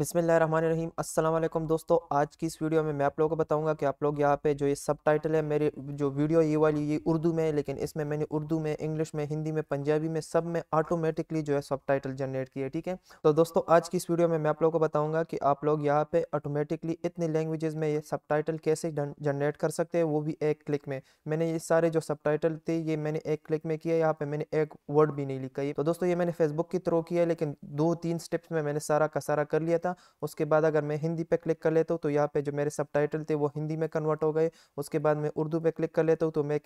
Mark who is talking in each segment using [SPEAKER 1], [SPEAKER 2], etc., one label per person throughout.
[SPEAKER 1] बिसमीम अल्लाम दोस्तों आज की इस वीडियो में मैं आप लोगों को बताऊंगा कि आप लोग यहाँ पे जो ये सब टाइटल है मेरे जो वीडियो ये वाली ये उर्दू में है लेकिन इसमें मैंने उर्दू में इंग्लिश में हिंदी में पंजाबी में सब में ऑटोमेटिकली जो है सब टाइटल जनरेट किए ठीक है तो दोस्तों आज की इस वीडियो में मैं आप लोगों को बताऊँगा कि आप लोग यहाँ पे ऑटोमेटिकली इतनी लैंग्वेज में ये सब टाइटल कैसे जनरेट कर सकते हैं वो भी एक क्लिक में मैंने ये सारे जो सब टाइटल थे ये मैंने एक क्लिक में किया यहाँ पर मैंने एक वर्ड भी नहीं लिखा ये तो दोस्तों ये मैंने फेसबुक के थ्रू किया लेकिन दो तीन स्टेप्स में मैंने सारा का सारा कर लिया था था उसके बाद अगर मैं हिंदी पे क्लिक कर लेता हूँ तो यहाँ पे जो मेरे सब थे वो हिंदी में कन्वर्ट हो गए उसके बाद मैं उर्दू पे क्लिक कर लेता हूँ तो मैं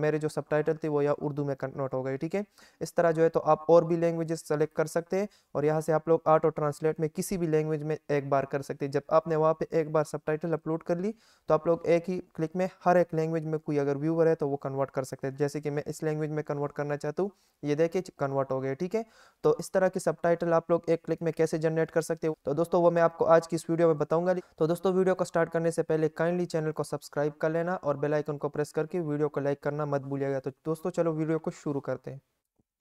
[SPEAKER 1] मेरे जो सब थे वो यहाँ उर्दू में कन्वर्ट हो गए ठीक है इस तरह जो है तो आप और भी लैंग्वेजेस सेलेक्ट कर सकते हैं और यहाँ से आप लोग आर्ट और ट्रांसलेट में किसी भी लैंग्वेज में एक बार कर सकते हैं जब आपने वहाँ पर एक बार सब अपलोड कर ली तो आप लोग एक ही क्लिक में हर एक लैंग्वेज में कोई अगर व्यूवर है तो वो कन्वर्ट कर सकते हैं जैसे कि मैं इस लैंग्वेज में कन्वर्ट करना चाहता हूँ ये देखिए कन्वर्ट हो गए ठीक है तो इस तरह के सब आप लोग एक क्लिक में कैसे जनरेट कर सकते हो तो दोस्तों वो मैं आपको आज की इस वीडियो में बताऊंगा तो दोस्तों वीडियो को स्टार्ट करने से पहले काइंडली चैनल को सब्सक्राइब कर लेना और बेलाइकन को प्रेस करके वीडियो को लाइक करना मत भूलिएगा तो दोस्तों चलो वीडियो को शुरू करते हैं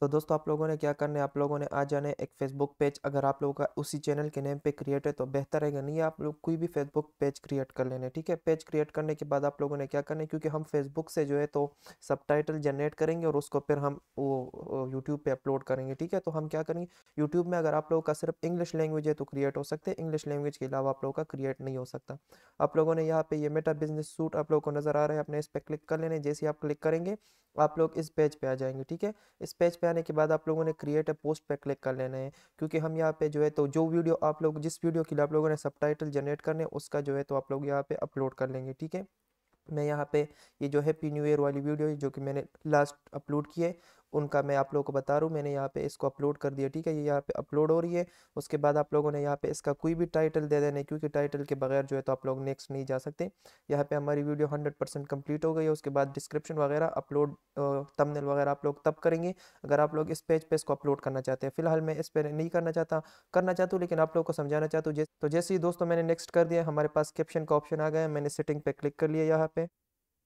[SPEAKER 1] तो दोस्तों आप लोगों ने क्या करना है आप लोगों ने आ जाना है एक फेसबुक पेज अगर आप लोगों का उसी चैनल के नेम पे क्रिएट है तो बेहतर रहेगा नहीं आप लोग कोई भी फेसबुक पेज क्रिएट कर लेने ठीक है पेज क्रिएट करने के बाद आप लोगों ने क्या करना है क्योंकि हम फेसबुक से जो है तो सब जनरेट करेंगे और उसको फिर हम वो यूट्यूब पर अपलोड करेंगे ठीक है तो हम क्या करेंगे यूट्यूब में अगर आप लोगों का सिर्फ इंग्लिश लैंग्वेज है तो क्रिएट हो सकते हैं इंग्लिश लैंग्वेज के अलावा आप लोगों का क्रिएट नहीं हो सकता आप लोगों ने यहाँ पे ये मेटा बिजनेस सूट आप लोगों को नजर आ रहा है अपने इस पर क्लिक कर लेने जैसे आप क्लिक करेंगे आप लोग इस पेज पे आ जाएंगे ठीक है इस पेज पे आने के बाद आप लोगों ने क्रिएट ए पोस्ट पे क्लिक कर लेना है क्योंकि हम यहाँ पे जो है तो जो वीडियो आप लोग जिस वीडियो के लिए आप लोगों ने सब जनरेट करने उसका जो है तो आप लोग यहाँ पे अपलोड कर लेंगे ठीक है मैं यहाँ पे ये जो है पी न्यू ईयर वाली वीडियो जो कि मैंने लास्ट अपलोड की है उनका मैं आप लोगों को बता रहा हूँ मैंने यहाँ पे इसको अपलोड कर दिया ठीक है ये यहाँ पे अपलोड हो रही है उसके बाद आप लोगों ने यहाँ पे इसका कोई भी टाइटल दे देना क्योंकि टाइटल के बगैर जो है तो आप लोग नेक्स्ट नहीं जा सकते यहाँ पे हमारी वीडियो हंड्रेड परसेंट कम्प्लीट हो गई है उसके बाद डिस्क्रिप्शन वगैरह अपलोड तमनेल वगैरह आप लोग तब करेंगे अगर आप लोग इस पेज पे इसको अपलोड करना चाहते हैं फिलहाल मैं इस पर नहीं करना चाहता करना चाहता हूँ लेकिन आप लोग को समझाना चाहता हूँ तो जैसे ही दोस्तों मैंने नेक्स्ट कर दिया हमारे पास कैप्शन का ऑप्शन आ गया मैंने सेटिंग पर क्लिक कर लिया यहाँ पर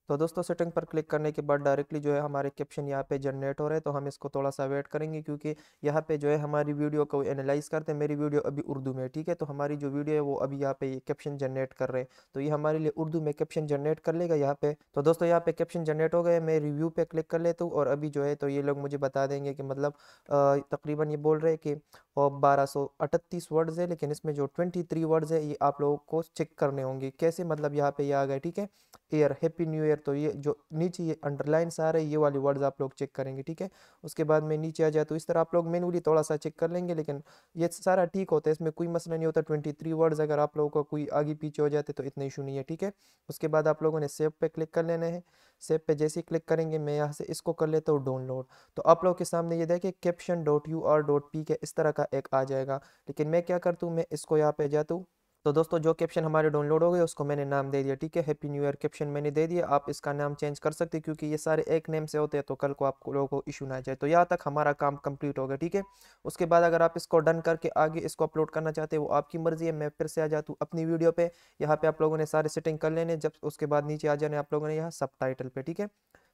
[SPEAKER 1] तो दोस्तों सेटिंग पर क्लिक करने के बाद डायरेक्टली जो है हमारे कैप्शन यहाँ पे जनरेट हो रहे हैं तो हम इसको थोड़ा सा वेट करेंगे क्योंकि यहाँ पे जो है हमारी वीडियो को एनालाइज करते हैं मेरी वीडियो अभी उर्दू में ठीक है तो हमारी जो वीडियो है वो अभी यहाँ पे कैप्शन जनरेट कर रहे हैं तो ये हमारे लिए उर्दू में कैप्शन जनरेट कर लेगा यहाँ पे तो दोस्तों यहाँ पे कैप्शन जनरेट हो गए मैं रिव्यू पे क्लिक कर लेता हूँ और अभी जो है तो ये लोग मुझे बता देंगे कि मतलब तकरीबन ये बोल रहे हैं कि और बारह सौ अठतीस वर्ड्स है लेकिन इसमें जो ट्वेंटी थ्री वर्ड्स है ये आप लोगों को चेक करने होंगे कैसे मतलब यहाँ पे ये आ गए ठीक है एयर हैप्पी न्यू ईयर पेयर तो ये जो नीचे ये अंडरलाइंस आ रहे ये वाले वर्ड्स आप लोग चेक करेंगे ठीक है उसके बाद में नीचे आ जाए तो इस तरह आप लोग मेनुअली थोड़ा सा चेक कर लेंगे लेकिन ये सारा ठीक होता है इसमें कोई मसला नहीं होता ट्वेंटी थ्री वर्ड्स अगर आप लोगों का कोई आगे पीछे हो जाते तो इतना इशू नहीं है ठीक है उसके बाद आप लोगों ने सेव पर क्लिक कर लेना है सेव पे जैसे ही क्लिक करेंगे मैं यहाँ से इसको कर लेता हूँ डाउनलोड तो आप लोग के सामने ये देखिए caption dot U R dot P K इस तरह का एक आ जाएगा लेकिन मैं क्या करता हूँ मैं इसको यहाँ पे जाता हूँ तो दोस्तों जो कैप्शन हमारे डाउनलोड हो गए उसको मैंने नाम दे दिया ठीक है हैप्पी न्यू ईयर कैप्शन मैंने दे दिया आप इसका नाम चेंज कर सकते हैं क्योंकि ये सारे एक नेम से होते हैं तो कल को आप लोगों को इशू ना जाए तो यहाँ तक हमारा काम कंप्लीट हो गया ठीक है उसके बाद अगर आप इसको डन करके आगे इसको अपलोड करना चाहते हो वो आपकी मर्जी है मैं फिर से आ जाता हूँ अपनी वीडियो पर यहाँ पर आप लोगों ने सारे सेटिंग कर लेने जब उसके बाद नीचे आ जाने आप लोगों ने यहाँ सब पे ठीक है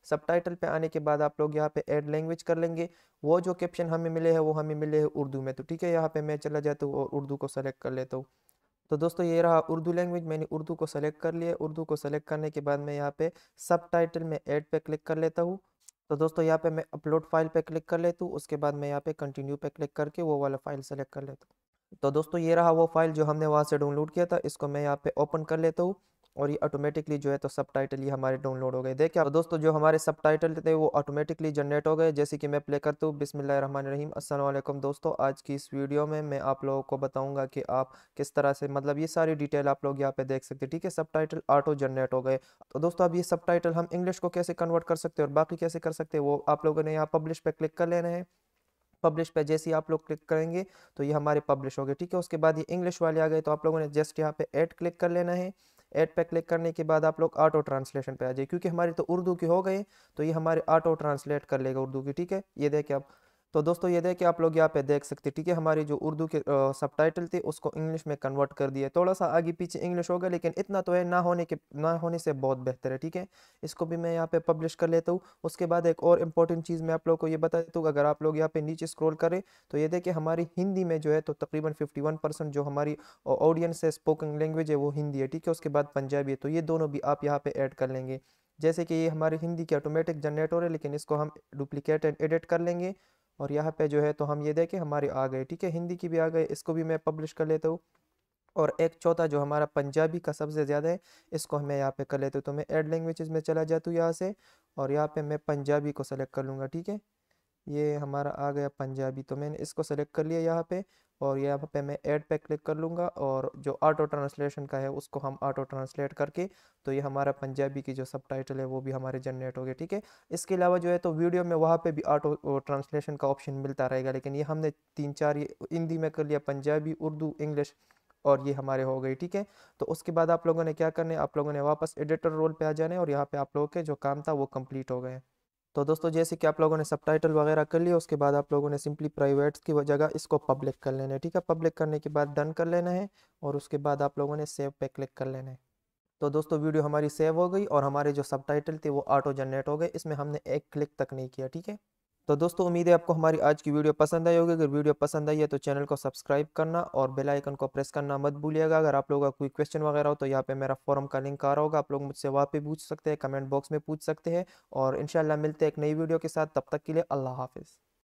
[SPEAKER 1] सब टाइटल पे आने के बाद आप लोग यहाँ पे एड लैंग्वेज कर लेंगे वो जो कैप्शन हमें मिले हैं वो हमें मिले हैं उर्दू में तो ठीक है यहाँ पर मैं चला जाता हूँ और उर्दू को सेलेक्ट कर लेता हूँ तो दोस्तों ये रहा उर्दू लैंग्वेज मैंने उर्दू को सेलेक्ट कर लिया उर्दू को सेलेक्ट करने के बाद मैं यहाँ पे सब टाइटल में एड पे क्लिक कर लेता हूँ तो दोस्तों यहाँ पे मैं अपलोड फाइल पे क्लिक कर लेता हूँ उसके बाद मैं यहाँ पे कंटिन्यू पे क्लिक करके वो वाला फाइल सेलेक्ट कर लेता हूँ तो दोस्तों ये रहा वो फाइल जो हमने वहाँ से डाउनलोड किया था इसको मैं यहाँ पे ओपन कर लेता हूँ और ये ऑटोमेटिकली जो है तो सब टाइटल ये हमारे डाउनलोड हो गए देखिए अब दोस्तों जो हमारे सब टाइटल थे वो ऑटोमेटिकली जनरेट हो गए जैसे कि मैं प्ले करता हूँ बिसमीम असलम दोस्तों आज की इस वीडियो में मैं आप लोगों को बताऊँगा कि आप किस तरह से मतलब ये सारी डिटेल आप लोग यहाँ पे देख सकते हैं ठीक है सब टाइटल ऑटो जनरेट हो गए तो दोस्तों अब ये सब टाइटल हम इंग्लिश को कैसे कन्वर्ट कर सकते हैं और बाकी कैसे कर सकते हैं वो आप लोगों ने यहाँ पब्लिश पे क्लिक कर लेना है पब्लिश पे जैसे ही आप लोग क्लिक करेंगे तो ये हमारे पब्लिश हो गए ठीक है उसके बाद ये इंग्लिश वाले आ गए तो आप लोगों ने जस्ट यहाँ पे ऐड क्लिक कर लेना है ऐड पे क्लिक करने के बाद आप लोग ऑटो ट्रांसलेशन पे आ जाइए क्योंकि हमारी तो उर्दू की हो गई तो ये हमारे ऑटो ट्रांसलेट कर लेगा उर्दू की ठीक है ये देखिए आप तो दोस्तों ये देखिए आप लोग यहाँ पे देख सकते ठीक है हमारी जो उर्दू के सब टाइटल थे उसको इंग्लिश में कन्वर्ट कर दिया थोड़ा सा आगे पीछे इंग्लिश होगा लेकिन इतना तो है ना होने के ना होने से बहुत बेहतर है ठीक है इसको भी मैं यहाँ पे पब्लिश कर लेता हूँ उसके बाद एक और इम्पोर्टेंट चीज़ मैं आप लोग को ये बता देता हूँ अगर आप लोग यहाँ पे नीचे स्क्रोल करें तो ये देखिए हमारी हिंदी में जो है तो तकरीबन फिफ्टी जो हमारी ऑडियंस है स्पोकन लैंग्वेज है वो हिंदी है ठीक है उसके बाद पंजाबी है तो ये दोनों भी आप यहाँ पर ऐड कर लेंगे जैसे कि ये हमारी हिंदी की ऑटोमेटिक जनरेटर है लेकिन इसको हम डुप्लीकेट एंड एडिट कर लेंगे और यहाँ पे जो है तो हम ये देखें हमारे आ गए ठीक है हिंदी की भी आ गए इसको भी मैं पब्लिश कर लेता हूँ और एक चौथा जो हमारा पंजाबी का सबसे ज़्यादा है इसको हमें यहाँ पे कर लेते हूँ तो मैं एड लैंग्वेजेस में चला जाता हूँ यहाँ से और यहाँ पे मैं पंजाबी को सेलेक्ट कर लूँगा ठीक है ये हमारा आ गया पंजाबी तो मैंने इसको सेलेक्ट कर लिया यहाँ पे और यहाँ पे मैं ऐड पे क्लिक कर लूँगा और जो ऑटो ट्रांसलेशन का है उसको हम ऑटो ट्रांसलेट करके तो ये हमारा पंजाबी की जो सब है वो भी हमारे जनरेट हो गए ठीक है इसके अलावा जो है तो वीडियो में वहाँ पर भी ऑटो ट्रांसलेशन का ऑप्शन मिलता रहेगा लेकिन ये हमने तीन चार ये हिंदी में कर लिया पंजाबी उर्दू इंग्लिश और ये हमारे हो गई ठीक है तो उसके बाद आप लोगों ने क्या करना है आप लोगों ने वापस एडिटर रोल पर आ जाना है और यहाँ पर आप लोगों के जो काम था वो कम्प्लीट हो गए तो दोस्तों जैसे कि आप लोगों ने सब वगैरह कर लिया उसके बाद आप लोगों ने सिंपली प्राइवेट की जगह इसको पब्लिक कर लेना है ठीक है पब्लिक करने के बाद डन कर लेना है और उसके बाद आप लोगों ने सेव पे क्लिक कर लेना है तो दोस्तों वीडियो हमारी सेव हो गई और हमारे जो सब थे वो ऑटो जनरेट हो गए इसमें हमने एक क्लिक तक नहीं किया ठीक है तो दोस्तों उम्मीद है आपको हमारी आज की वीडियो पसंद आई होगी अगर वीडियो पसंद आई है तो चैनल को सब्सक्राइब करना और बेल आइकन को प्रेस करना मत भूलिएगा अगर आप लोगों का कोई क्वेश्चन वगैरह हो तो यहाँ पे मेरा फॉरम का लिंक आ रहा होगा आप लोग मुझसे वहाँ पे पूछ सकते हैं कमेंट बॉक्स में पूछ सकते हैं और इनशाला मिलते हैं एक नई वीडियो के साथ तब तक के लिए अल्लाह हाफिज़